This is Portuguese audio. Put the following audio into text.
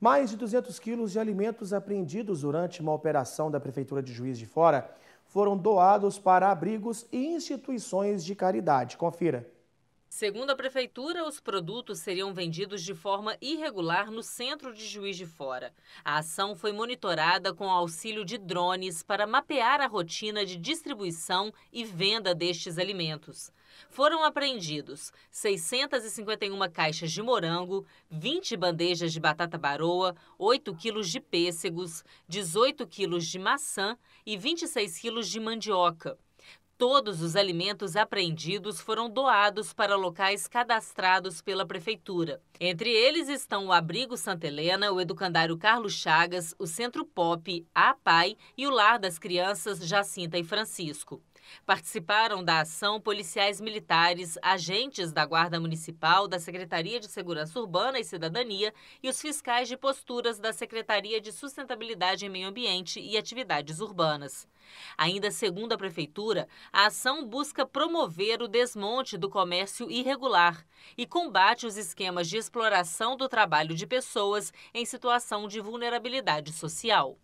Mais de 200 quilos de alimentos apreendidos durante uma operação da Prefeitura de Juiz de Fora foram doados para abrigos e instituições de caridade. Confira. Segundo a prefeitura, os produtos seriam vendidos de forma irregular no centro de Juiz de Fora. A ação foi monitorada com auxílio de drones para mapear a rotina de distribuição e venda destes alimentos. Foram apreendidos 651 caixas de morango, 20 bandejas de batata baroa, 8 quilos de pêssegos, 18 quilos de maçã e 26 quilos de mandioca. Todos os alimentos apreendidos foram doados para locais cadastrados pela Prefeitura. Entre eles estão o Abrigo Santa Helena, o Educandário Carlos Chagas, o Centro Pop, a APAI e o Lar das Crianças Jacinta e Francisco. Participaram da ação policiais militares, agentes da Guarda Municipal, da Secretaria de Segurança Urbana e Cidadania e os fiscais de posturas da Secretaria de Sustentabilidade e Meio Ambiente e Atividades Urbanas. Ainda segundo a Prefeitura, a ação busca promover o desmonte do comércio irregular e combate os esquemas de exploração do trabalho de pessoas em situação de vulnerabilidade social.